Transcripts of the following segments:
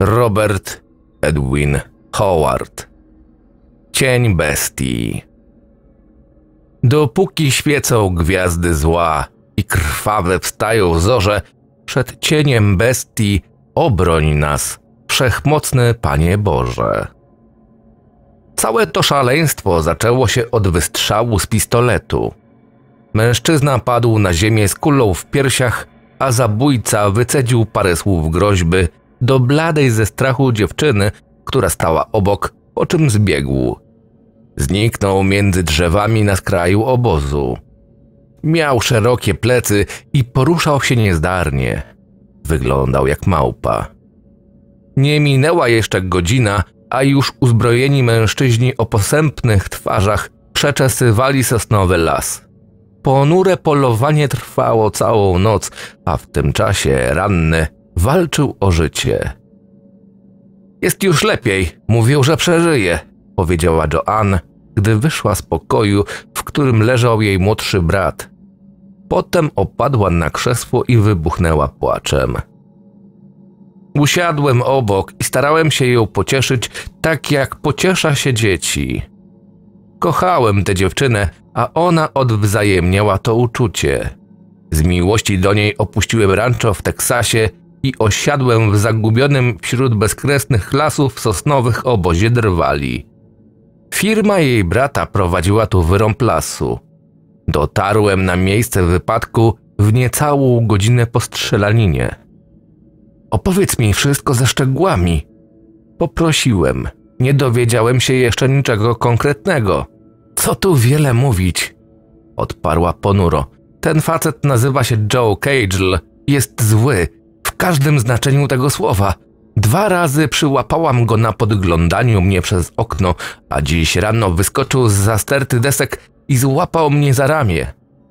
Robert Edwin Howard. Cień bestii. Dopóki świecą gwiazdy zła i krwawe wstają zorze, przed cieniem bestii obroń nas, wszechmocny Panie Boże. Całe to szaleństwo zaczęło się od wystrzału z pistoletu. Mężczyzna padł na ziemię z kulą w piersiach, a zabójca wycedził parę słów groźby do bladej ze strachu dziewczyny, która stała obok, po czym zbiegł. Zniknął między drzewami na skraju obozu. Miał szerokie plecy i poruszał się niezdarnie. Wyglądał jak małpa. Nie minęła jeszcze godzina, a już uzbrojeni mężczyźni o posępnych twarzach przeczesywali sosnowy las. Ponure polowanie trwało całą noc, a w tym czasie ranny Walczył o życie. Jest już lepiej, mówił, że przeżyje, powiedziała Joanne, gdy wyszła z pokoju, w którym leżał jej młodszy brat. Potem opadła na krzesło i wybuchnęła płaczem. Usiadłem obok i starałem się ją pocieszyć tak, jak pociesza się dzieci. Kochałem tę dziewczynę, a ona odwzajemniała to uczucie. Z miłości do niej opuściłem rancho w Teksasie i osiadłem w zagubionym wśród bezkresnych lasów sosnowych obozie drwali. Firma jej brata prowadziła tu wyrąb lasu. Dotarłem na miejsce wypadku w niecałą godzinę po strzelaninie. Opowiedz mi wszystko ze szczegółami. Poprosiłem. Nie dowiedziałem się jeszcze niczego konkretnego. Co tu wiele mówić? Odparła ponuro. Ten facet nazywa się Joe Cagel. Jest zły każdym znaczeniu tego słowa. Dwa razy przyłapałam go na podglądaniu mnie przez okno, a dziś rano wyskoczył z zasterty desek i złapał mnie za ramię.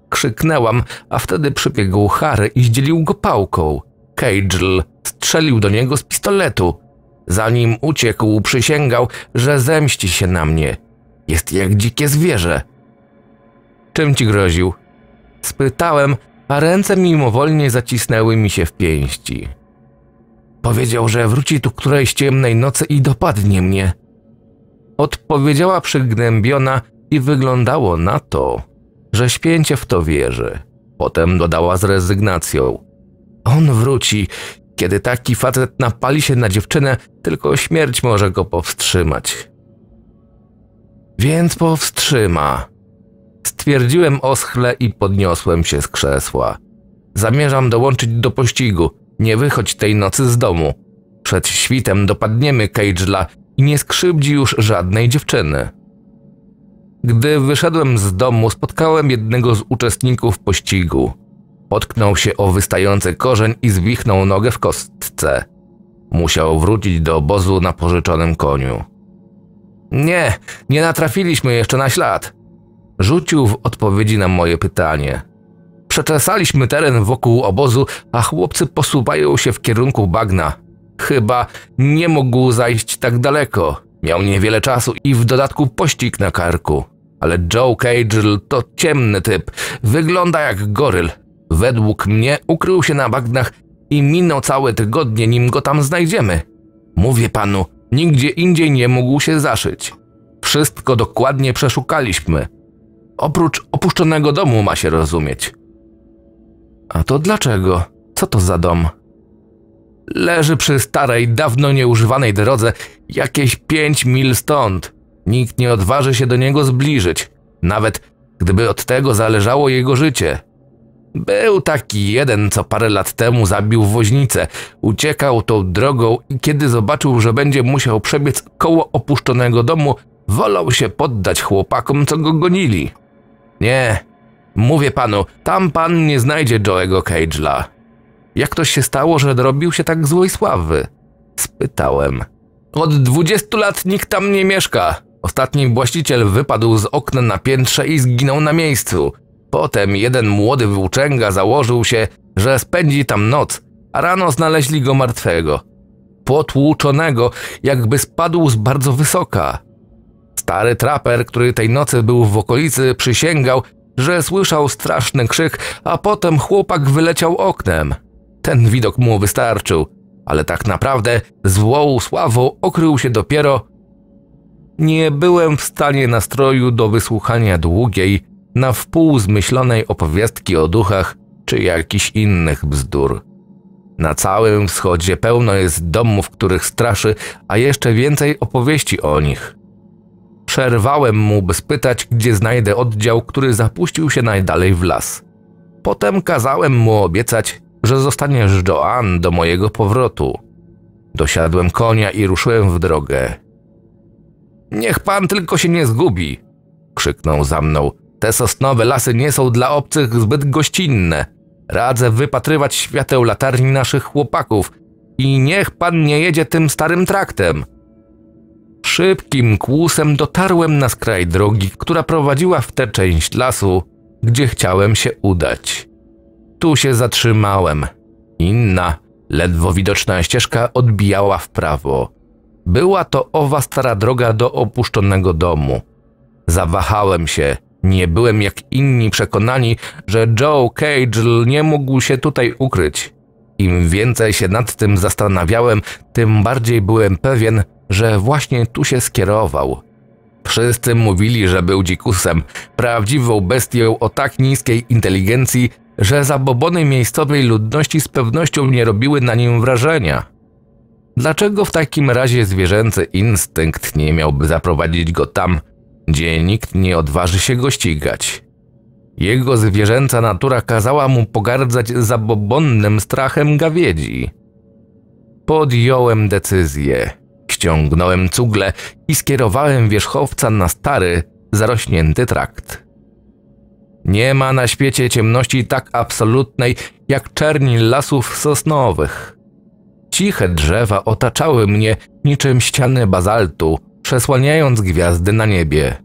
Krzyknęłam, a wtedy przybiegł Harry i zdzielił go pałką. Cagel strzelił do niego z pistoletu. Zanim uciekł, przysięgał, że zemści się na mnie. Jest jak dzikie zwierzę. Czym ci groził? Spytałem, a ręce mimowolnie zacisnęły mi się w pięści. Powiedział, że wróci tu którejś ciemnej nocy i dopadnie mnie. Odpowiedziała przygnębiona i wyglądało na to, że święcie w to wierzy. Potem dodała z rezygnacją. On wróci. Kiedy taki facet napali się na dziewczynę, tylko śmierć może go powstrzymać. Więc powstrzyma. Stwierdziłem oschle i podniosłem się z krzesła. Zamierzam dołączyć do pościgu. Nie wychodź tej nocy z domu. Przed świtem dopadniemy Cage'la i nie skrzywdzi już żadnej dziewczyny. Gdy wyszedłem z domu, spotkałem jednego z uczestników pościgu. Potknął się o wystający korzeń i zwichnął nogę w kostce. Musiał wrócić do obozu na pożyczonym koniu. Nie, nie natrafiliśmy jeszcze na ślad, Rzucił w odpowiedzi na moje pytanie. Przeczesaliśmy teren wokół obozu, a chłopcy posuwają się w kierunku bagna. Chyba nie mógł zajść tak daleko. Miał niewiele czasu i w dodatku pościg na karku. Ale Joe Cagel to ciemny typ. Wygląda jak goryl. Według mnie ukrył się na bagnach i minął całe tygodnie, nim go tam znajdziemy. Mówię panu, nigdzie indziej nie mógł się zaszyć. Wszystko dokładnie przeszukaliśmy. Oprócz opuszczonego domu ma się rozumieć. A to dlaczego? Co to za dom? Leży przy starej, dawno nieużywanej drodze, jakieś pięć mil stąd. Nikt nie odważy się do niego zbliżyć, nawet gdyby od tego zależało jego życie. Był taki jeden, co parę lat temu zabił woźnicę. Uciekał tą drogą i kiedy zobaczył, że będzie musiał przebiec koło opuszczonego domu, wolał się poddać chłopakom, co go gonili. Nie. Mówię panu, tam pan nie znajdzie Joe'ego Cage'la. Jak to się stało, że dorobił się tak złej sławy? Spytałem. Od dwudziestu lat nikt tam nie mieszka. Ostatni właściciel wypadł z okna na piętrze i zginął na miejscu. Potem jeden młody włóczęga założył się, że spędzi tam noc, a rano znaleźli go martwego. Potłuczonego, jakby spadł z bardzo wysoka. Stary traper, który tej nocy był w okolicy, przysięgał, że słyszał straszny krzyk, a potem chłopak wyleciał oknem. Ten widok mu wystarczył, ale tak naprawdę złą sławą okrył się dopiero. Nie byłem w stanie nastroju do wysłuchania długiej, na wpół zmyślonej opowiastki o duchach czy jakichś innych bzdur. Na całym wschodzie pełno jest domów, których straszy, a jeszcze więcej opowieści o nich. Przerwałem mu, by spytać, gdzie znajdę oddział, który zapuścił się najdalej w las. Potem kazałem mu obiecać, że zostaniesz Joan do mojego powrotu. Dosiadłem konia i ruszyłem w drogę. Niech pan tylko się nie zgubi, krzyknął za mną. Te sosnowe lasy nie są dla obcych zbyt gościnne. Radzę wypatrywać świateł latarni naszych chłopaków i niech pan nie jedzie tym starym traktem. Szybkim kłusem dotarłem na skraj drogi, która prowadziła w tę część lasu, gdzie chciałem się udać. Tu się zatrzymałem. Inna, ledwo widoczna ścieżka odbijała w prawo. Była to owa stara droga do opuszczonego domu. Zawahałem się. Nie byłem jak inni przekonani, że Joe Cage nie mógł się tutaj ukryć. Im więcej się nad tym zastanawiałem, tym bardziej byłem pewien, że właśnie tu się skierował. Wszyscy mówili, że był dzikusem, prawdziwą bestią o tak niskiej inteligencji, że zabobony miejscowej ludności z pewnością nie robiły na nim wrażenia. Dlaczego w takim razie zwierzęcy instynkt nie miałby zaprowadzić go tam, gdzie nikt nie odważy się go ścigać? Jego zwierzęca natura kazała mu pogardzać zabobonnym strachem gawiedzi. Podjąłem decyzję ściągnąłem cugle i skierowałem wierzchowca na stary, zarośnięty trakt. Nie ma na świecie ciemności tak absolutnej, jak czerni lasów sosnowych. Ciche drzewa otaczały mnie niczym ściany bazaltu, przesłaniając gwiazdy na niebie.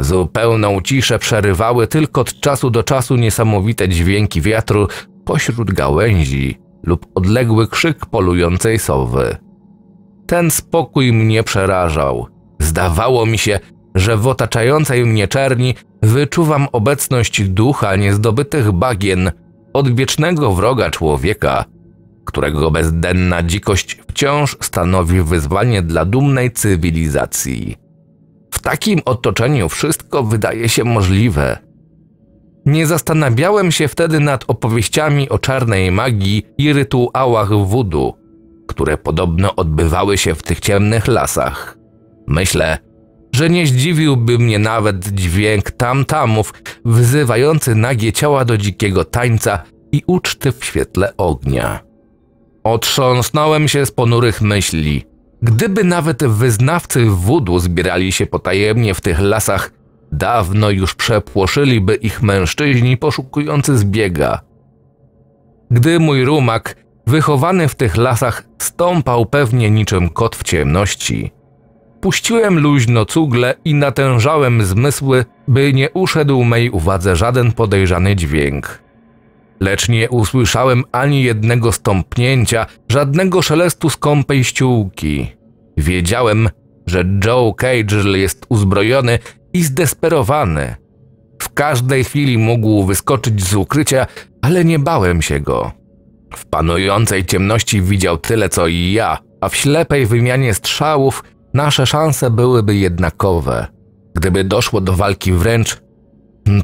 Zupełną ciszę przerywały tylko od czasu do czasu niesamowite dźwięki wiatru pośród gałęzi lub odległy krzyk polującej sowy. Ten spokój mnie przerażał. Zdawało mi się, że w otaczającej mnie czerni wyczuwam obecność ducha niezdobytych bagien, odwiecznego wroga człowieka, którego bezdenna dzikość wciąż stanowi wyzwanie dla dumnej cywilizacji. W takim otoczeniu wszystko wydaje się możliwe. Nie zastanawiałem się wtedy nad opowieściami o czarnej magii i rytuałach wudu które podobno odbywały się w tych ciemnych lasach. Myślę, że nie zdziwiłby mnie nawet dźwięk tamtamów wzywający nagie ciała do dzikiego tańca i uczty w świetle ognia. Otrząsnąłem się z ponurych myśli. Gdyby nawet wyznawcy wudu zbierali się potajemnie w tych lasach, dawno już przepłoszyliby ich mężczyźni poszukujący zbiega. Gdy mój rumak wychowany w tych lasach, stąpał pewnie niczym kot w ciemności. Puściłem luźno cugle i natężałem zmysły, by nie uszedł mej uwadze żaden podejrzany dźwięk. Lecz nie usłyszałem ani jednego stąpnięcia, żadnego szelestu skąpej ściółki. Wiedziałem, że Joe Cage jest uzbrojony i zdesperowany. W każdej chwili mógł wyskoczyć z ukrycia, ale nie bałem się go. W panującej ciemności widział tyle co i ja, a w ślepej wymianie strzałów nasze szanse byłyby jednakowe. Gdyby doszło do walki wręcz...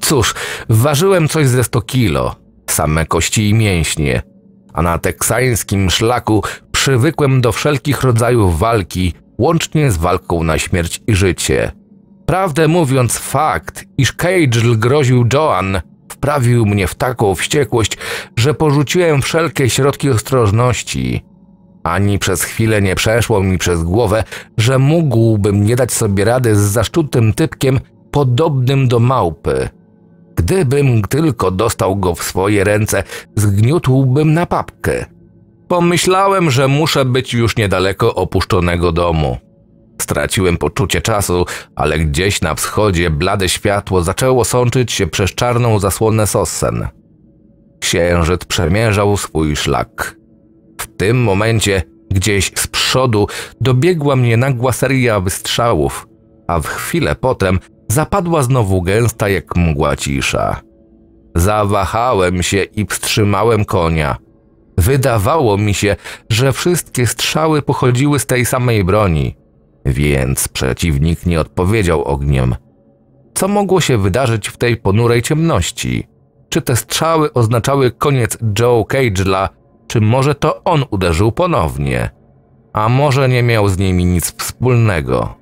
Cóż, ważyłem coś ze 100 kilo, same kości i mięśnie, a na teksańskim szlaku przywykłem do wszelkich rodzajów walki, łącznie z walką na śmierć i życie. Prawdę mówiąc, fakt, iż Cagel groził Joan, wprawił mnie w taką wściekłość, że porzuciłem wszelkie środki ostrożności. Ani przez chwilę nie przeszło mi przez głowę, że mógłbym nie dać sobie rady z zaszczutym typkiem podobnym do małpy. Gdybym tylko dostał go w swoje ręce, zgniótłbym na papkę. Pomyślałem, że muszę być już niedaleko opuszczonego domu. Straciłem poczucie czasu, ale gdzieś na wschodzie blade światło zaczęło sączyć się przez czarną zasłonę sosen. Księżyc przemierzał swój szlak. W tym momencie, gdzieś z przodu, dobiegła mnie nagła seria wystrzałów, a w chwilę potem zapadła znowu gęsta jak mgła cisza. Zawahałem się i wstrzymałem konia. Wydawało mi się, że wszystkie strzały pochodziły z tej samej broni – więc przeciwnik nie odpowiedział ogniem. Co mogło się wydarzyć w tej ponurej ciemności? Czy te strzały oznaczały koniec Joe Cage'la, czy może to on uderzył ponownie? A może nie miał z nimi nic wspólnego?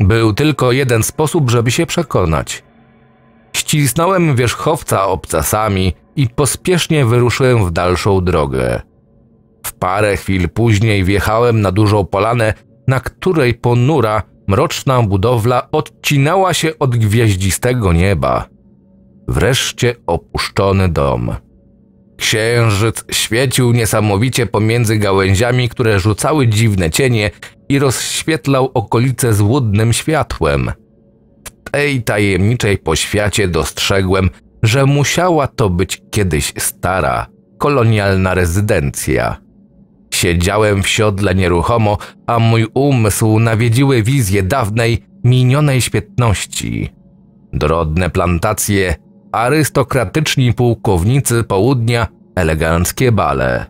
Był tylko jeden sposób, żeby się przekonać. Ścisnąłem wierzchowca obcasami i pospiesznie wyruszyłem w dalszą drogę. W parę chwil później wjechałem na dużą polanę, na której ponura, mroczna budowla odcinała się od gwiaździstego nieba. Wreszcie opuszczony dom. Księżyc świecił niesamowicie pomiędzy gałęziami, które rzucały dziwne cienie i rozświetlał okolice złudnym światłem. W tej tajemniczej poświacie dostrzegłem, że musiała to być kiedyś stara, kolonialna rezydencja. Siedziałem w siodle nieruchomo, a mój umysł nawiedziły wizje dawnej, minionej świetności. Drodne plantacje, arystokratyczni pułkownicy południa, eleganckie bale.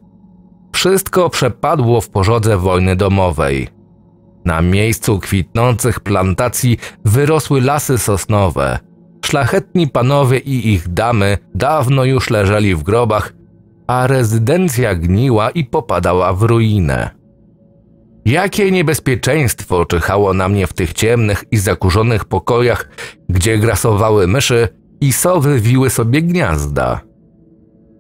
Wszystko przepadło w porządze wojny domowej. Na miejscu kwitnących plantacji wyrosły lasy sosnowe. Szlachetni panowie i ich damy dawno już leżeli w grobach, a rezydencja gniła i popadała w ruinę. Jakie niebezpieczeństwo czyhało na mnie w tych ciemnych i zakurzonych pokojach, gdzie grasowały myszy i sowy wiły sobie gniazda.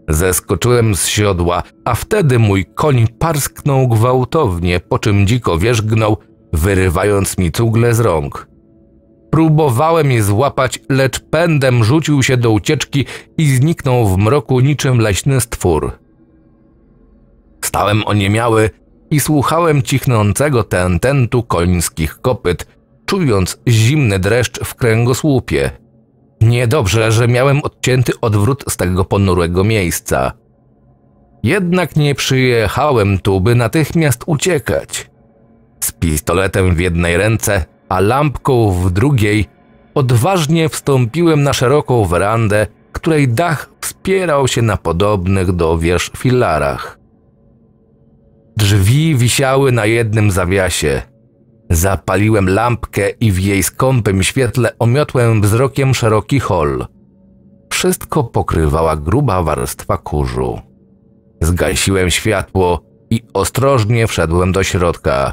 Zeskoczyłem z siodła, a wtedy mój koń parsknął gwałtownie, po czym dziko wierzgnął, wyrywając mi cugle z rąk. Próbowałem je złapać, lecz pędem rzucił się do ucieczki i zniknął w mroku niczym leśny stwór. Stałem oniemiały i słuchałem cichnącego tententu końskich kopyt, czując zimny dreszcz w kręgosłupie. Niedobrze, że miałem odcięty odwrót z tego ponurego miejsca. Jednak nie przyjechałem tu, by natychmiast uciekać. Z pistoletem w jednej ręce a lampką w drugiej odważnie wstąpiłem na szeroką werandę, której dach wspierał się na podobnych do wież filarach. Drzwi wisiały na jednym zawiasie. Zapaliłem lampkę i w jej skąpym świetle omiotłem wzrokiem szeroki hol. Wszystko pokrywała gruba warstwa kurzu. Zgasiłem światło i ostrożnie wszedłem do środka –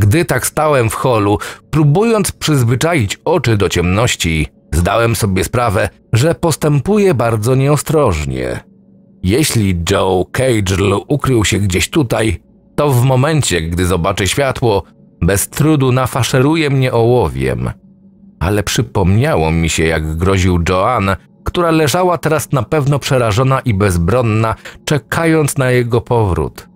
gdy tak stałem w holu, próbując przyzwyczaić oczy do ciemności, zdałem sobie sprawę, że postępuję bardzo nieostrożnie. Jeśli Joe Cagel ukrył się gdzieś tutaj, to w momencie, gdy zobaczy światło, bez trudu nafaszeruje mnie ołowiem. Ale przypomniało mi się, jak groził Joan, która leżała teraz na pewno przerażona i bezbronna, czekając na jego powrót.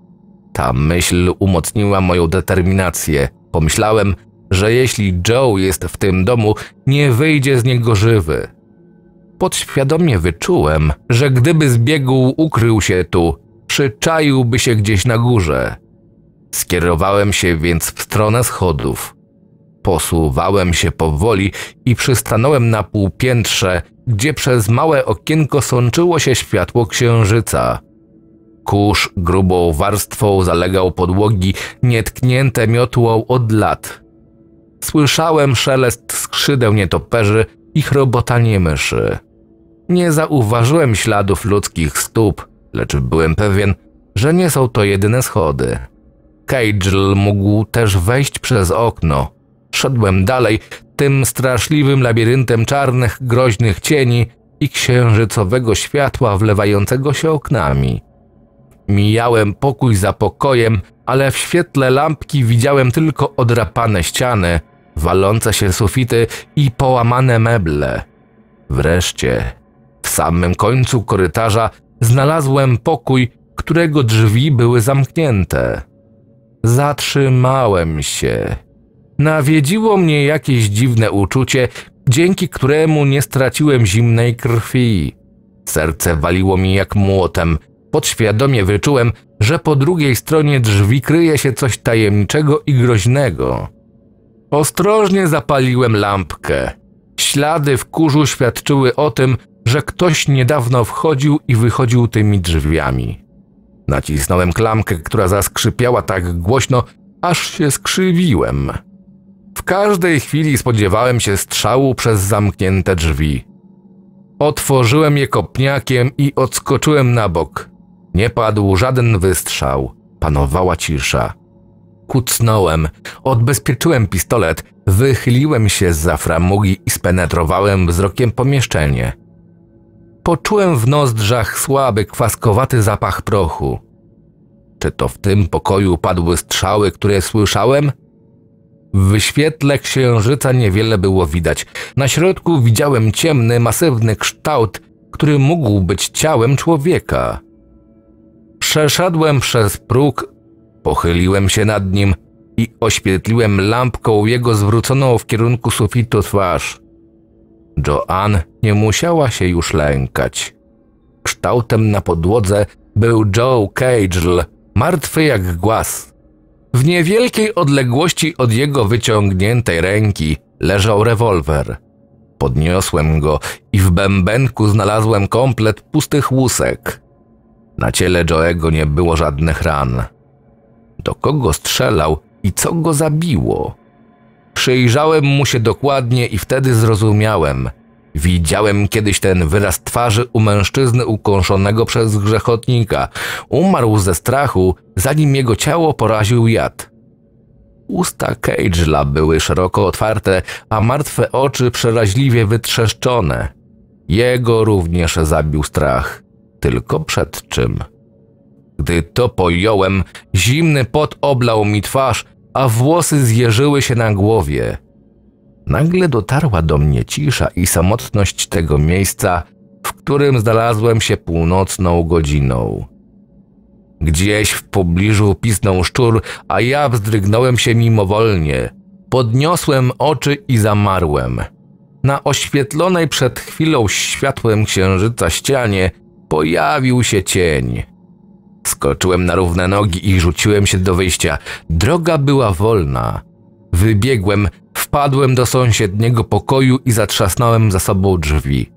Ta myśl umocniła moją determinację. Pomyślałem, że jeśli Joe jest w tym domu, nie wyjdzie z niego żywy. Podświadomie wyczułem, że gdyby zbiegł, ukrył się tu, przyczaiłby się gdzieś na górze. Skierowałem się więc w stronę schodów. Posuwałem się powoli i przystanąłem na półpiętrze, gdzie przez małe okienko sączyło się światło księżyca. Kurz grubą warstwą zalegał podłogi, nietknięte miotłą od lat. Słyszałem szelest skrzydeł nietoperzy i chrobotanie myszy. Nie zauważyłem śladów ludzkich stóp, lecz byłem pewien, że nie są to jedyne schody. Cagel mógł też wejść przez okno. Szedłem dalej tym straszliwym labiryntem czarnych, groźnych cieni i księżycowego światła wlewającego się oknami. Mijałem pokój za pokojem, ale w świetle lampki widziałem tylko odrapane ściany, walące się sufity i połamane meble. Wreszcie, w samym końcu korytarza znalazłem pokój, którego drzwi były zamknięte. Zatrzymałem się. Nawiedziło mnie jakieś dziwne uczucie, dzięki któremu nie straciłem zimnej krwi. Serce waliło mi jak młotem, Podświadomie wyczułem, że po drugiej stronie drzwi kryje się coś tajemniczego i groźnego. Ostrożnie zapaliłem lampkę. Ślady w kurzu świadczyły o tym, że ktoś niedawno wchodził i wychodził tymi drzwiami. Nacisnąłem klamkę, która zaskrzypiała tak głośno, aż się skrzywiłem. W każdej chwili spodziewałem się strzału przez zamknięte drzwi. Otworzyłem je kopniakiem i odskoczyłem na bok. Nie padł żaden wystrzał, panowała cisza. Kucnąłem, odbezpieczyłem pistolet, wychyliłem się za framugi i spenetrowałem wzrokiem pomieszczenie. Poczułem w nozdrzach słaby, kwaskowaty zapach prochu. Czy to w tym pokoju padły strzały, które słyszałem? W świetle księżyca niewiele było widać. Na środku widziałem ciemny, masywny kształt, który mógł być ciałem człowieka. Przeszedłem przez próg, pochyliłem się nad nim i oświetliłem lampką jego zwróconą w kierunku sufitu twarz. Joan nie musiała się już lękać. Kształtem na podłodze był Joe Cagel, martwy jak głaz. W niewielkiej odległości od jego wyciągniętej ręki leżał rewolwer. Podniosłem go i w bębenku znalazłem komplet pustych łusek. Na ciele Joego nie było żadnych ran. Do kogo strzelał i co go zabiło? Przyjrzałem mu się dokładnie i wtedy zrozumiałem. Widziałem kiedyś ten wyraz twarzy u mężczyzny ukąszonego przez grzechotnika. Umarł ze strachu, zanim jego ciało poraził jad. Usta Cage'la były szeroko otwarte, a martwe oczy przeraźliwie wytrzeszczone. Jego również zabił strach tylko przed czym. Gdy to pojąłem, zimny pot oblał mi twarz, a włosy zjeżyły się na głowie. Nagle dotarła do mnie cisza i samotność tego miejsca, w którym znalazłem się północną godziną. Gdzieś w pobliżu pisnął szczur, a ja wzdrygnąłem się mimowolnie. Podniosłem oczy i zamarłem. Na oświetlonej przed chwilą światłem księżyca ścianie pojawił się cień. Skoczyłem na równe nogi i rzuciłem się do wyjścia. Droga była wolna. Wybiegłem, wpadłem do sąsiedniego pokoju i zatrzasnąłem za sobą drzwi.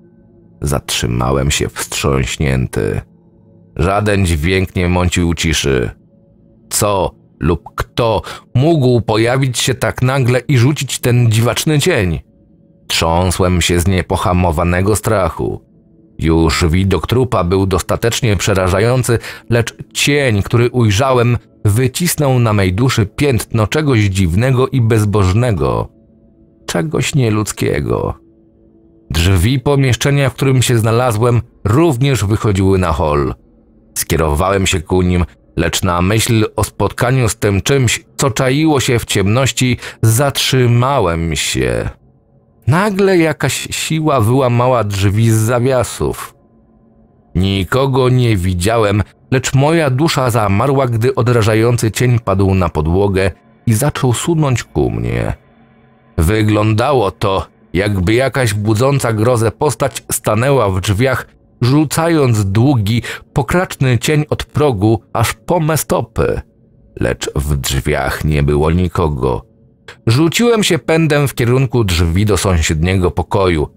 Zatrzymałem się wstrząśnięty. Żaden dźwięk nie mącił ciszy. Co lub kto mógł pojawić się tak nagle i rzucić ten dziwaczny cień? Trząsłem się z niepohamowanego strachu. Już widok trupa był dostatecznie przerażający, lecz cień, który ujrzałem, wycisnął na mej duszy piętno czegoś dziwnego i bezbożnego, czegoś nieludzkiego. Drzwi pomieszczenia, w którym się znalazłem, również wychodziły na hol. Skierowałem się ku nim, lecz na myśl o spotkaniu z tym czymś, co czaiło się w ciemności, zatrzymałem się. Nagle jakaś siła wyłamała drzwi z zawiasów. Nikogo nie widziałem, lecz moja dusza zamarła, gdy odrażający cień padł na podłogę i zaczął sunąć ku mnie. Wyglądało to, jakby jakaś budząca grozę postać stanęła w drzwiach, rzucając długi, pokraczny cień od progu aż po me stopy. Lecz w drzwiach nie było nikogo. Rzuciłem się pędem w kierunku drzwi do sąsiedniego pokoju.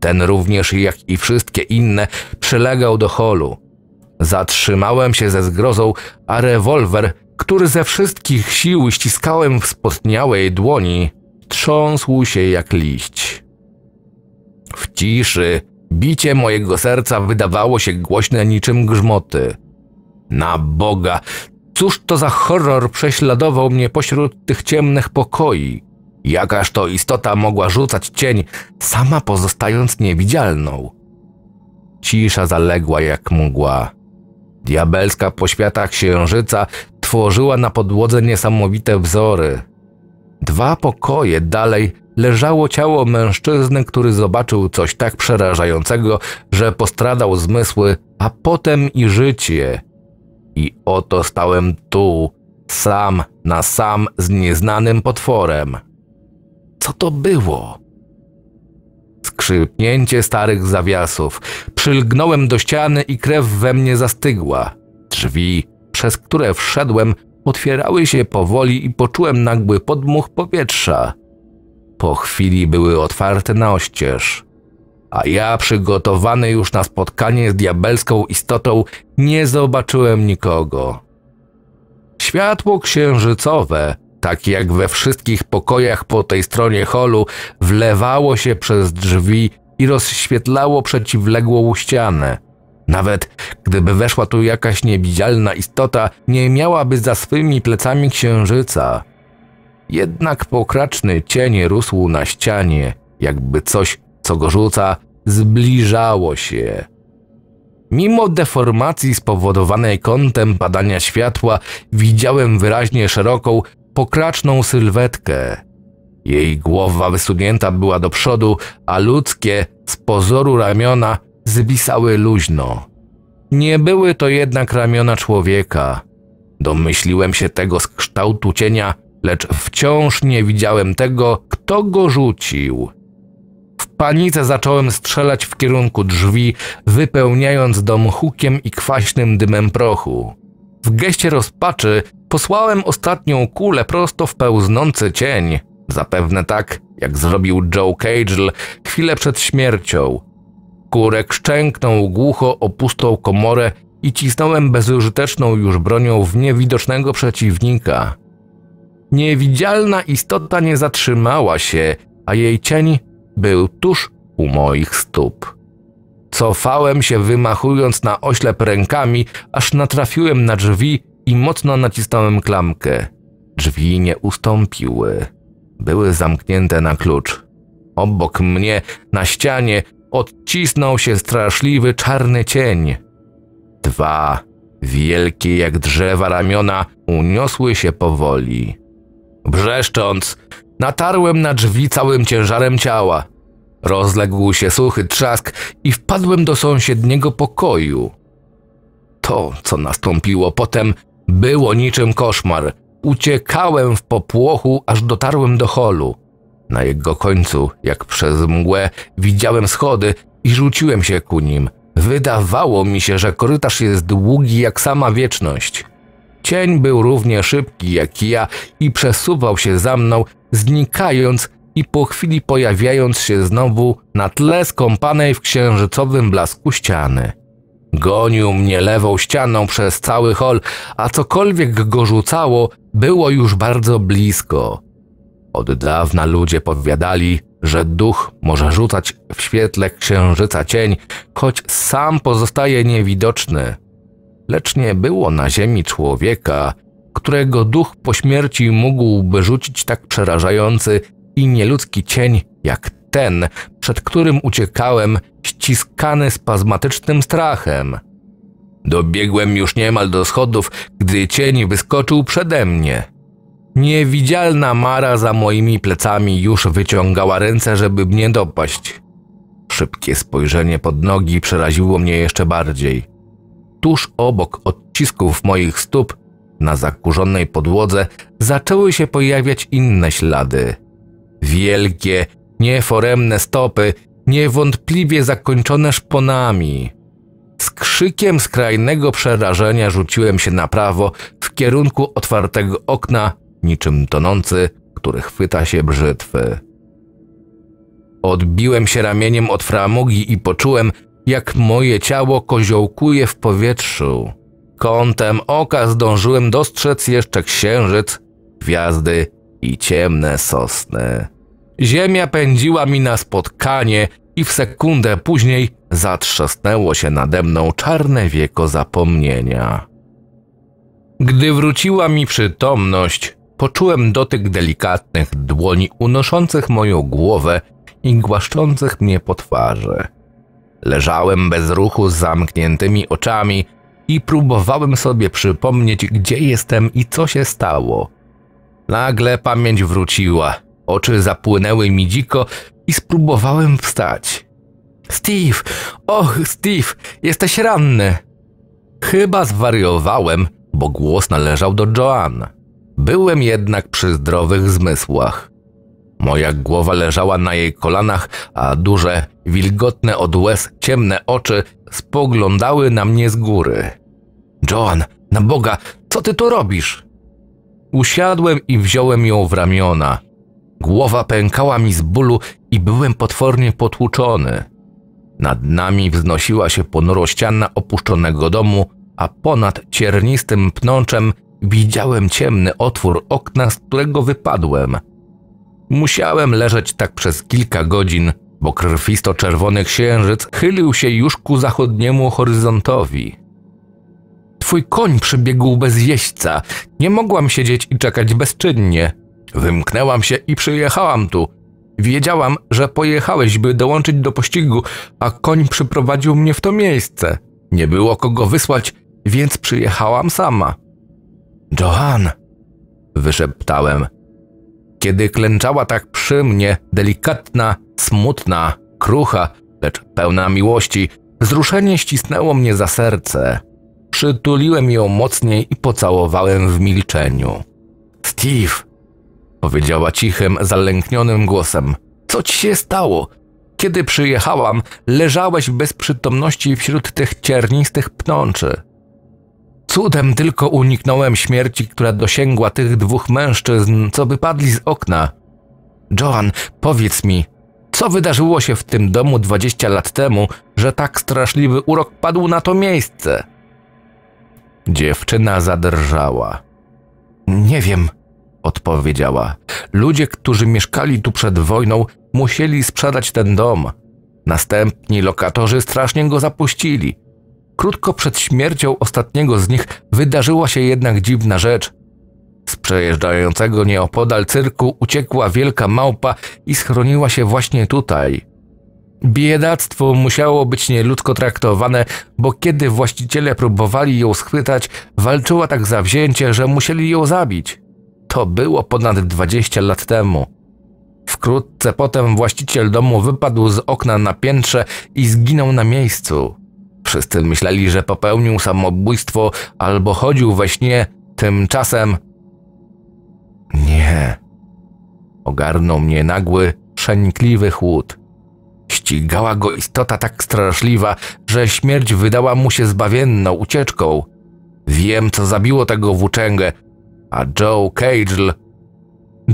Ten również, jak i wszystkie inne, przylegał do holu. Zatrzymałem się ze zgrozą, a rewolwer, który ze wszystkich sił ściskałem w spotniałej dłoni, trząsł się jak liść. W ciszy bicie mojego serca wydawało się głośne niczym grzmoty. Na Boga, Cóż to za horror prześladował mnie pośród tych ciemnych pokoi? Jakaż to istota mogła rzucać cień, sama pozostając niewidzialną? Cisza zaległa jak mgła. Diabelska poświata księżyca tworzyła na podłodze niesamowite wzory. Dwa pokoje dalej leżało ciało mężczyzny, który zobaczył coś tak przerażającego, że postradał zmysły, a potem i życie. I oto stałem tu, sam na sam z nieznanym potworem. Co to było? Skrzypnięcie starych zawiasów. Przylgnąłem do ściany i krew we mnie zastygła. Drzwi, przez które wszedłem, otwierały się powoli i poczułem nagły podmuch powietrza. Po chwili były otwarte na oścież a ja przygotowany już na spotkanie z diabelską istotą nie zobaczyłem nikogo. Światło księżycowe, tak jak we wszystkich pokojach po tej stronie holu, wlewało się przez drzwi i rozświetlało przeciwległą ścianę. Nawet gdyby weszła tu jakaś niewidzialna istota, nie miałaby za swymi plecami księżyca. Jednak pokraczny cień rósł na ścianie, jakby coś co go rzuca, zbliżało się. Mimo deformacji spowodowanej kątem badania światła, widziałem wyraźnie szeroką, pokraczną sylwetkę. Jej głowa wysunięta była do przodu, a ludzkie, z pozoru ramiona, zwisały luźno. Nie były to jednak ramiona człowieka. Domyśliłem się tego z kształtu cienia, lecz wciąż nie widziałem tego, kto go rzucił. W panice zacząłem strzelać w kierunku drzwi, wypełniając dom hukiem i kwaśnym dymem prochu. W geście rozpaczy posłałem ostatnią kulę prosto w pełznący cień, zapewne tak, jak zrobił Joe Cagel chwilę przed śmiercią. Kurek szczęknął głucho o pustą komorę i cisnąłem bezużyteczną już bronią w niewidocznego przeciwnika. Niewidzialna istota nie zatrzymała się, a jej cień był tuż u moich stóp. Cofałem się, wymachując na oślep rękami, aż natrafiłem na drzwi i mocno nacisnąłem klamkę. Drzwi nie ustąpiły. Były zamknięte na klucz. Obok mnie, na ścianie, odcisnął się straszliwy czarny cień. Dwa wielkie jak drzewa ramiona uniosły się powoli. Brzeszcząc, natarłem na drzwi całym ciężarem ciała. Rozległ się suchy trzask i wpadłem do sąsiedniego pokoju. To, co nastąpiło potem, było niczym koszmar. Uciekałem w popłochu, aż dotarłem do holu. Na jego końcu, jak przez mgłę, widziałem schody i rzuciłem się ku nim. Wydawało mi się, że korytarz jest długi jak sama wieczność. Cień był równie szybki jak ja i przesuwał się za mną, znikając i po chwili pojawiając się znowu na tle skąpanej w księżycowym blasku ściany. Gonił mnie lewą ścianą przez cały hol, a cokolwiek go rzucało, było już bardzo blisko. Od dawna ludzie powiadali, że duch może rzucać w świetle księżyca cień, choć sam pozostaje niewidoczny. Lecz nie było na ziemi człowieka, którego duch po śmierci mógłby rzucić tak przerażający i nieludzki cień jak ten, przed którym uciekałem, ściskany spazmatycznym strachem. Dobiegłem już niemal do schodów, gdy cień wyskoczył przede mnie. Niewidzialna Mara za moimi plecami już wyciągała ręce, żeby mnie dopaść. Szybkie spojrzenie pod nogi przeraziło mnie jeszcze bardziej. Tuż obok odcisków moich stóp, na zakurzonej podłodze, zaczęły się pojawiać inne ślady Wielkie, nieforemne stopy, niewątpliwie zakończone szponami. Z krzykiem skrajnego przerażenia rzuciłem się na prawo w kierunku otwartego okna, niczym tonący, który chwyta się brzytwy. Odbiłem się ramieniem od framugi i poczułem, jak moje ciało koziołkuje w powietrzu. Kątem oka zdążyłem dostrzec jeszcze księżyc, gwiazdy i ciemne sosny. Ziemia pędziła mi na spotkanie i w sekundę później zatrzasnęło się nade mną czarne wieko zapomnienia. Gdy wróciła mi przytomność, poczułem dotyk delikatnych dłoni unoszących moją głowę i głaszczących mnie po twarzy. Leżałem bez ruchu z zamkniętymi oczami i próbowałem sobie przypomnieć, gdzie jestem i co się stało. Nagle pamięć wróciła. Oczy zapłynęły mi dziko i spróbowałem wstać. Steve! Och, Steve! Jesteś ranny! Chyba zwariowałem, bo głos należał do Joan. Byłem jednak przy zdrowych zmysłach. Moja głowa leżała na jej kolanach, a duże, wilgotne od łez ciemne oczy spoglądały na mnie z góry. Joan, na Boga, co ty tu robisz? Usiadłem i wziąłem ją w ramiona. Głowa pękała mi z bólu i byłem potwornie potłuczony. Nad nami wznosiła się ponurościana opuszczonego domu, a ponad ciernistym pnączem widziałem ciemny otwór okna, z którego wypadłem. Musiałem leżeć tak przez kilka godzin, bo krwisto-czerwony księżyc chylił się już ku zachodniemu horyzontowi twój koń przybiegł bez jeźdźca. Nie mogłam siedzieć i czekać bezczynnie. Wymknęłam się i przyjechałam tu. Wiedziałam, że pojechałeś, by dołączyć do pościgu, a koń przyprowadził mnie w to miejsce. Nie było kogo wysłać, więc przyjechałam sama. Johan, wyszeptałem. Kiedy klęczała tak przy mnie, delikatna, smutna, krucha, lecz pełna miłości, wzruszenie ścisnęło mnie za serce. Przytuliłem ją mocniej i pocałowałem w milczeniu. Steve, powiedziała cichym, zalęknionym głosem. Co ci się stało? Kiedy przyjechałam, leżałeś bez przytomności wśród tych ciernistych pnączy. Cudem tylko uniknąłem śmierci, która dosięgła tych dwóch mężczyzn, co wypadli z okna. Joan, powiedz mi, co wydarzyło się w tym domu 20 lat temu, że tak straszliwy urok padł na to miejsce? Dziewczyna zadrżała. Nie wiem, odpowiedziała. Ludzie, którzy mieszkali tu przed wojną, musieli sprzedać ten dom. Następni lokatorzy strasznie go zapuścili. Krótko przed śmiercią ostatniego z nich wydarzyła się jednak dziwna rzecz. Z przejeżdżającego nieopodal cyrku uciekła wielka małpa i schroniła się właśnie tutaj. Biedactwo musiało być nieludzko traktowane, bo kiedy właściciele próbowali ją schwytać, walczyła tak zawzięcie, że musieli ją zabić. To było ponad 20 lat temu. Wkrótce potem właściciel domu wypadł z okna na piętrze i zginął na miejscu. Wszyscy myśleli, że popełnił samobójstwo albo chodził we śnie, tymczasem. Nie. Ogarnął mnie nagły, przenikliwy chłód ścigała go istota tak straszliwa, że śmierć wydała mu się zbawienną ucieczką. Wiem, co zabiło tego włóczęgę, a Joe Cagel...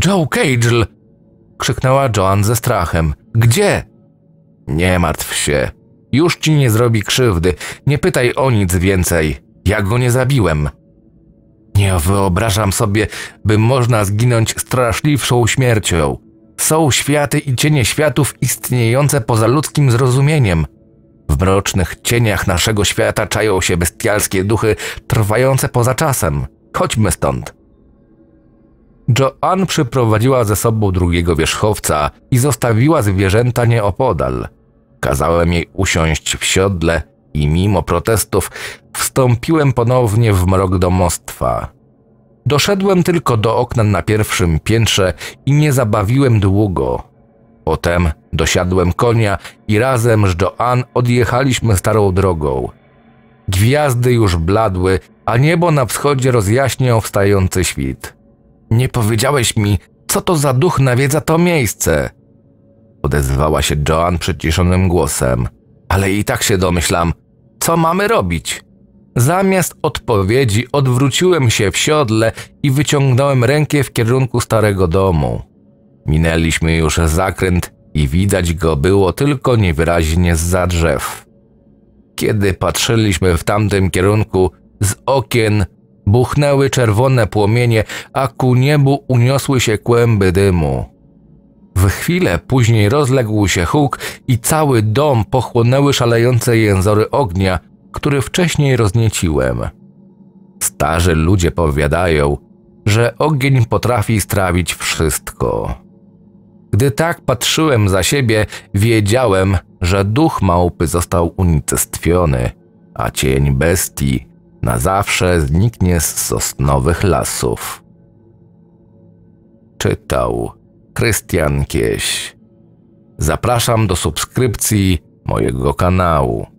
Joe Cagel! krzyknęła Joan ze strachem. Gdzie? Nie martw się. Już ci nie zrobi krzywdy. Nie pytaj o nic więcej. Ja go nie zabiłem. Nie wyobrażam sobie, by można zginąć straszliwszą śmiercią. Są światy i cienie światów istniejące poza ludzkim zrozumieniem. W mrocznych cieniach naszego świata czają się bestialskie duchy trwające poza czasem. Chodźmy stąd. Joan przyprowadziła ze sobą drugiego wierzchowca i zostawiła zwierzęta nieopodal. Kazałem jej usiąść w siodle i mimo protestów wstąpiłem ponownie w mrok domostwa. Doszedłem tylko do okna na pierwszym piętrze i nie zabawiłem długo. Potem dosiadłem konia i razem z Joan odjechaliśmy starą drogą. Gwiazdy już bladły, a niebo na wschodzie rozjaśniał wstający świt. Nie powiedziałeś mi, co to za duch nawiedza to miejsce? Odezwała się Joan przyciszonym głosem. Ale i tak się domyślam, co mamy robić? Zamiast odpowiedzi odwróciłem się w siodle i wyciągnąłem rękę w kierunku starego domu. Minęliśmy już zakręt i widać go było tylko niewyraźnie za drzew. Kiedy patrzyliśmy w tamtym kierunku, z okien buchnęły czerwone płomienie, a ku niebu uniosły się kłęby dymu. W chwilę później rozległ się huk i cały dom pochłonęły szalejące jęzory ognia – który wcześniej roznieciłem. Starzy ludzie powiadają, że ogień potrafi strawić wszystko. Gdy tak patrzyłem za siebie, wiedziałem, że duch małpy został unicestwiony, a cień bestii na zawsze zniknie z sosnowych lasów. Czytał Krystian Kieś. Zapraszam do subskrypcji mojego kanału.